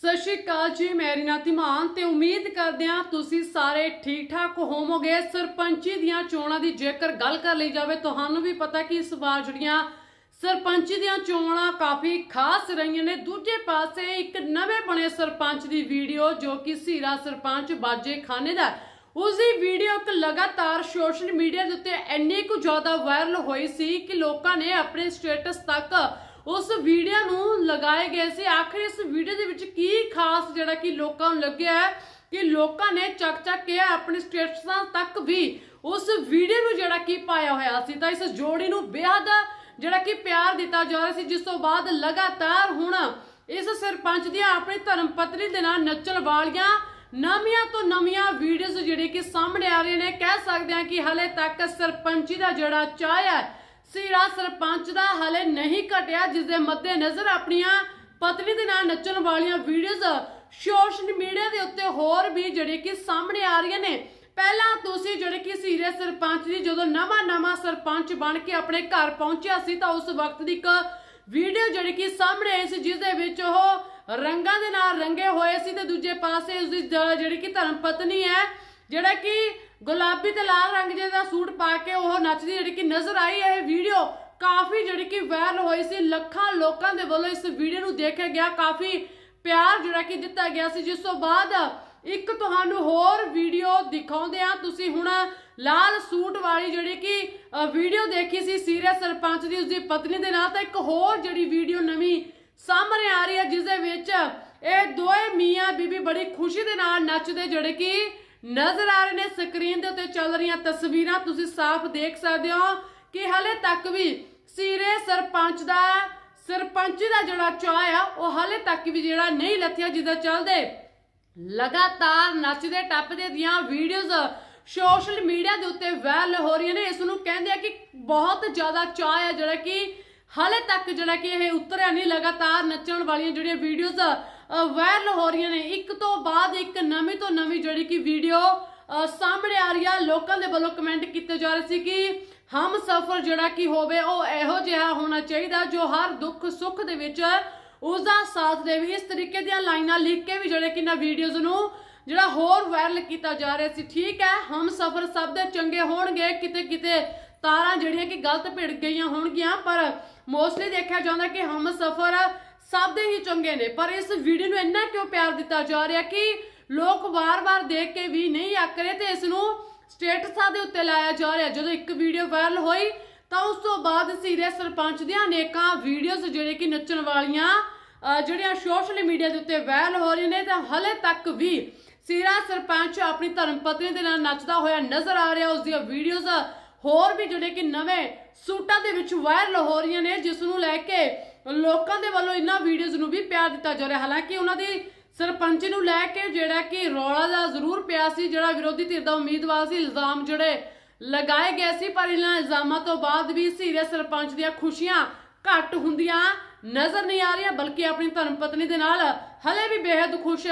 ਸਤਿ ਸ਼੍ਰੀ ਅਕਾਲ ਜੀ ਮੈਂ ਰੀਨਾ ਧੀਮਾਨ ਤੇ ਉਮੀਦ ਕਰਦੇ ਆ ਤੁਸੀਂ ਸਾਰੇ ਠੀਕ ਠਾਕ ਹੋਵੋਗੇ ਸਰਪੰਚੀ ਦੀਆਂ ਚੋਣਾਂ ਦੀ ਜੇਕਰ ਗੱਲ ਕਰ ਲਈ ਜਾਵੇ ਤੁਹਾਨੂੰ ਵੀ ਪਤਾ ਕਿ ਇਸ ਵਾਰ ਜਿਹੜੀਆਂ ਸਰਪੰਚੀ ਦੀਆਂ ਚੋਣਾਂ ਕਾਫੀ ਖਾਸ ਰਹੀਆਂ ਨੇ ਦੂਜੇ ਪਾਸੇ ਇੱਕ ਨਵੇਂ ਬਣੇ ਸਰਪੰਚ ਦੀ ਵੀਡੀਓ ਜੋ ਕਿ ਸੀਰਾ ਸਰਪੰਚ ਬਾਜੇ ਖਾਨੇ ਦਾ ਉਸ ਦੀ ਵੀਡੀਓ ਇੱਕ ਲਗਾਤਾਰ ਸੋਸ਼ਲ ਮੀਡੀਆ ਦੇ ਉੱਤੇ ਇੰਨੀ ਕੁ ਜ਼ਿਆਦਾ ਵਾਇਰਲ ਹੋਈ ਸੀ ਕਿ ਲੋਕਾਂ ਨੇ ਆਪਣੇ ਸਟੇਟਸ ਤੱਕ ਉਸ ਵੀਡੀਓ ਨੂੰ ਲਗਾਏ ਗਏ ਸੀ ਆਖਰ ਇਸ ਵੀਡੀਓ ਦੇ ਵਿੱਚ ਕੀ ਖਾਸ ਜਿਹੜਾ ਕਿ ਲੋਕਾਂ ਨੂੰ ਲੱਗਿਆ ਕਿ ਲੋਕਾਂ ਨੇ ਚੱਕ ਚੱਕ ਕੇ ਆਪਣੇ ਸਟੇਟਸਾਂ ਤੱਕ ਵੀ ਉਸ ਵੀਡੀਓ ਨੂੰ ਜਿਹੜਾ ਕਿ ਪਾਇਆ ਹੋਇਆ ਸੀ ਤਾਂ ਇਸ ਜੋੜੀ ਨੂੰ ਬੇਹੱਦ ਜਿਹੜਾ ਕਿ ਪਿਆਰ ਦਿੱਤਾ ਜਾ ਰਿਹਾ ਸੀ ਜਿਸ ਤੋਂ ਬਾਅਦ ਲਗਾਤਾਰ ਹੁਣ ਇਸ ਸਰਪੰਚ ਦੀ ਆਪਣੀ ਧਰਮ ਪਤਨੀ ਦੇ ਨਾਲ ਨੱਚਣ ਵਾਲੀਆਂ ਨਵੀਆਂ ਤੋਂ ਨਵੀਆਂ ਵੀਡੀਓਜ਼ ਜਿਹੜੇ ਕਿ ਸਾਹਮਣੇ ਆ ਰਹੀਆਂ ਨੇ ਕਹਿ ਸਕਦੇ ਹਾਂ ਕਿ ਹਲੇ ਤੱਕ ਸਰਪੰਚੀ ਦਾ ਜਿਹੜਾ ਚਾਹਿਆ ਸਿਰਾ ਸਰਪੰਚ ਦਾ ਹਲੇ ਨਹੀਂ ਘਟਿਆ ਜਿਸ ਦੇ ਮੱਦੇ ਨਜ਼ਰ ਆਪਣੀਆਂ ਪਤਵੀ ਦੇ ਨਾਲ ਨੱਚਣ ਵਾਲੀਆਂ ਵੀਡੀਓਜ਼ ਸੋਸ਼ਲ ਮੀਡੀਆ ਦੇ ਉੱਤੇ ਹੋਰ ਵੀ ਜਿਹੜੇ ਕਿ ਸਾਹਮਣੇ ਆ ਰਹੀਆਂ ਨੇ ਪਹਿਲਾਂ ਤੁਸੀਂ ਜਿਹੜੇ ਕਿ ਸਿਰੇ ਸਰਪੰਚ ਜੀ ਜਦੋਂ ਨਵਾਂ ਨਵਾਂ ਸਰਪੰਚ ਬਣ ਕੇ ਆਪਣੇ ਘਰ ਪਹੁੰਚਿਆ ਸੀ ਤਾਂ ਉਸ ਵਕਤ ਦੀ ਇੱਕ ਵੀਡੀਓ ਜਿਹੜੀ ਕਿ ਸਾਹਮਣੇ ਆਈ ਸੀ ਜਿਸ ਦੇ ਵਿੱਚ ਉਹ ਰੰਗਾਂ ਦੇ ਨਾਲ ਰੰਗੇ ਹੋਏ ਸੀ ਤੇ ਦੂਜੇ ਪਾਸੇ ਉਸ ਦੀ ਜਿਹੜੀ ਕਿ ਧਰਮ ਪਤਨੀ ਹੈ ਜਿਹੜਾ ਕਿ ਗੁਲਾਬੀ ਤੇ ਲਾਲ ਰੰਗ ਜੇ ਦਾ ਸੂਟ ਪਾ ਕੇ ਉਹ ਨੱਚਦੀ ਜਿਹੜੀ ਕਿ ਨਜ਼ਰ ਆਈ ਇਹ ਵੀਡੀਓ ਕਾਫੀ ਜਿਹੜੀ ਕਿ ਵਾਇਰਲ ਹੋਈ ਸੀ ਲੱਖਾਂ ਲੋਕਾਂ ਦੇ ਵੱਲੋਂ ਇਸ ਵੀਡੀਓ ਨੂੰ ਦੇਖਿਆ ਗਿਆ ਕਾਫੀ ਪਿਆਰ ਜਿਹੜਾ ਕਿ ਦਿੱਤਾ ਗਿਆ ਸੀ ਜਿਸ ਤੋਂ ਬਾਅਦ ਇੱਕ ਤੁਹਾਨੂੰ ਹੋਰ ਵੀਡੀਓ ਦਿਖਾਉਂਦੇ ਆ ਤੁਸੀਂ ਹੁਣ ਲਾਲ ਸੂਟ ਵਾਲੀ ਜਿਹੜੀ ਕਿ ਵੀਡੀਓ ਦੇਖੀ ਸੀ ਸੀਰੀਅਸ ਸਰਪੰਚ ਦੀ ਉਸਦੀ ਪਤਨੀ ਦੇ ਨਾਲ ਤਾਂ ਇੱਕ ਹੋਰ ਜਿਹੜੀ ਵੀਡੀਓ ਨਵੀਂ ਸਾਹਮਣੇ ਆ ਰਹੀ ਹੈ ਜਿਸ ਦੇ ਵਿੱਚ ਇਹ ਦੋਏ ਮੀਆਂ ਬੀਬੀ ਬੜੀ ਖੁਸ਼ੀ ਦੇ ਨਾਲ ਨੱਚਦੇ ਜਿਹੜੇ ਕਿ ਨਜ਼ਰ ਆ ਰਹੇ ਨੇ ਸਕਰੀਨ ਦੇ ਉੱਤੇ ਚੱਲ ਰਹੀਆਂ ਤਸਵੀਰਾਂ ਤੁਸੀਂ ਸਾਫ਼ ਦੇਖ ਸਕਦੇ ਹੋ ਕਿ ਹਲੇ ਤੱਕ ਵੀ ਸੀਰੇ ਸਰਪੰਚ ਦਾ ਸਰਪੰਚ ਦਾ ਜਿਹੜਾ ਚਾਹ ਆ ਉਹ ਹਲੇ ਤੱਕ ਵੀ ਜਿਹੜਾ ਨਹੀਂ ਲੱਥਿਆ ਜਿੱਦਾਂ ਚੱਲਦੇ ਲਗਾਤਾਰ ਨੱਚਦੇ ਟੱਪਦੇ ਦੀਆਂ ਵੀਡੀਓਜ਼ ਸੋਸ਼ਲ ਮੀਡੀਆ ਦੇ ਉੱਤੇ ਵਾਇਰਲ ਹੋ ਰਹੀਆਂ ਨੇ ਇਸ ਨੂੰ ਕਹਿੰਦੇ ਆ ਕਿ ਬਹੁਤ ਜ਼ਿਆਦਾ ਚਾਹ ਆ ਜਿਹੜਾ ਕਿ ਹਾਲੇ ਤੱਕ ਜਿਹੜਾ ਕਿ ਇਹ ਉਤਰਿਆ ਨਹੀਂ ਲਗਾਤਾਰ ਨੱਚਣ ਵਾਲੀਆਂ ਜਿਹੜੀਆਂ ਵੀਡੀਓਜ਼ ਵਾਇਰਲ ਹੋ ਰਹੀਆਂ ਨੇ ਇੱਕ ਤੋਂ ਬਾਅਦ ਇੱਕ ਨਵੀਂ ਤੋਂ ਨਵੀਂ ਜਿਹੜੀ ਕਿ ਵੀਡੀਓ ਸਾਹਮਣੇ ਆ ਰਹੀ ਆ ਲੋਕਾਂ ਦੇ ਵੱਲੋਂ ਕਮੈਂਟ ਕੀਤੇ ਜਾ ਰਹੇ ਸੀ ਕਿ ਹਮ ਸਫਰ ਜਿਹੜਾ ਕਿ ਹੋਵੇ ਉਹ ਇਹੋ ਜਿਹਾ ਹੋਣਾ ਚਾਹੀਦਾ ਜੋ ਹਰ ਦੁੱਖ ਸੁੱਖ ਦੇ ਵਿੱਚ ਉਸ ਦਾ ਸਾਥ ਦੇਵੇ ਇਸ ਤਰੀਕੇ ਦੀਆਂ ਲਾਈਨਾਂ ਲਿਖ ਕੇ ਵੀ ਜਿਹੜੇ ਕਿ ਨਾ ਵੀਡੀਓਜ਼ ਨੂੰ ਜਿਹੜਾ ਹੋਰ ਵਾਇਰਲ ਕੀਤਾ ਜਾ ਰਿਹਾ ਸੀ ਠੀਕ ਹੈ ਹਮ ਸਫਰ ਸਭ ਦੇ ਚੰਗੇ ਹੋਣਗੇ ਕਿਤੇ ਕਿਤੇ ਤਾਰਾਂ ਜਿਹੜੀਆਂ ਕਿ ਗਲਤ ਭਿੜ ਗਈਆਂ ਹੋਣਗੀਆਂ ਪਰ ਮੋਸਟਲੀ ਦੇਖਿਆ ਜਾਂਦਾ ਕਿ ਹਮ ਸਫਰ ਸਭ ਦੇ ਹੀ ਚੰਗੇ ਨੇ ਪਰ ਇਸ ਵੀਡੀਓ ਨੂੰ ਇੰਨਾ ਕਿਉਂ ਪਿਆਰ ਦਿੱਤਾ ਜਾ ਰਿਹਾ ਕਿ ਲੋਕ ਵਾਰ-ਵਾਰ ਦੇਖ ਕੇ ਵੀ ਨਹੀਂ ਅੱਕ ਰਹੇ ਤੇ ਇਸ ਨੂੰ ਸਟੇਟਸਾਂ ਦੇ ਉੱਤੇ ਲਾਇਆ ਜਾ ਰਿਹਾ ਜਦੋਂ ਇੱਕ ਵੀਡੀਓ ਵਾਇਰਲ ਹੋਈ ਤਾਂ ਉਸ ਤੋਂ ਬਾਅਦ ਸੀਰੇ ਸਰਪੰਚ ਦੀਆਂ ਅਨੇਕਾਂ ਵੀਡੀਓਜ਼ ਜਿਹੜੇ ਕਿ ਨੱਚਣ ਵਾਲੀਆਂ ਜਿਹੜੀਆਂ ਸੋਸ਼ਲ ਮੀਡੀਆ ਦੇ ਉੱਤੇ ਵਾਇਰਲ ਹੋ ਰਹੀਆਂ ਨੇ ਤਾਂ ਹਲੇ ਤੱਕ ਵੀ ਸੀਰਾ ਸਰਪੰਚ ਆਪਣੀ ਧਰਮ ਪਤਨੀ ਦੇ ਨਾਲ ਨੱਚਦਾ ਹੋਇਆ ਨਜ਼ਰ ਆ ਰਿਹਾ ਉਸ ਦੀਆਂ ਵੀਡੀਓਜ਼ ਹੋਰ ਵੀ ਜਿਹੜੇ ਕਿ ਨਵੇਂ ਸੂਟਾਂ ਦੇ ਵਿੱਚ ਵਾਇਰਲ ਹੋ ਰਹੀਆਂ ਨੇ ਜਿਸ ਨੂੰ ਲੈ ਕੇ ਲੋਕਾਂ ਦੇ ਵੱਲੋਂ ਇਹਨਾਂ ਵੀਡੀਓਜ਼ ਨੂੰ ਵੀ ਪਿਆਰ ਦਿੱਤਾ ਜਾ ਰਿਹਾ ਹਾਲਾਂਕਿ ਉਹਨਾਂ ਦੇ ਸਰਪੰਚ ਨੂੰ ਲੈ ਕੇ ਜਿਹੜਾ ਕਿ ਰੌਲਾ ਦਾ ਜ਼ਰੂਰ ਪਿਆ ਸੀ ਜਿਹੜਾ ਵਿਰੋਧੀ ਧਿਰ ਦਾ ਉਮੀਦਵਾਰ ਸੀ ਇਲਜ਼ਾਮ ਜਿਹੜੇ ਲਗਾਏ ਗਏ ਸੀ ਪਰ ਇਹਨਾਂ ਇਲਜ਼ਾਮਾਂ ਤੋਂ ਬਾਅਦ ਵੀ ਸੀਰੇ ਸਰਪੰਚ ਦੀਆਂ ਖੁਸ਼ੀਆਂ ਘੱਟ ਹੁੰਦੀਆਂ ਨਜ਼ਰ ਨਹੀਂ ਆ ਰਹੀਆਂ ਬਲਕਿ ਆਪਣੀ ਧਰਮ ਪਤਨੀ ਦੇ ਨਾਲ ਹਲੇ ਵੀ ਬੇहद ਖੁਸ਼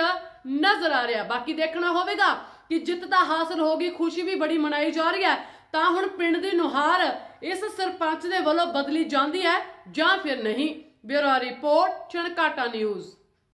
ਨਜ਼ਰ ਆ ਰਿਹਾ ਬਾਕੀ ਦੇਖਣਾ ਹੋਵੇਗਾ ਕਿ ਜਿੱਤ ਤਾਂ ਹਾਸਲ ਹੋ ਗਈ ਖੁਸ਼ੀ ਵੀ ਬੜੀ ਮਨਾਈ ਜਾ ਰਹੀ ਹੈ ਤਾਂ ਹੁਣ ਪਿੰਡ ਦੀ ਨੁਹਾਰ ਇਸ ਸਰਪੰਚ ਦੇ ਵੱਲੋਂ ਬਦਲੀ ਜਾਂਦੀ ਹੈ ਜਾਂ ਫਿਰ ਨਹੀਂ ਬਿਊਰੋ ਰਿਪੋਰਟ ਚਣਕਾਟਾ ਨਿਊਜ਼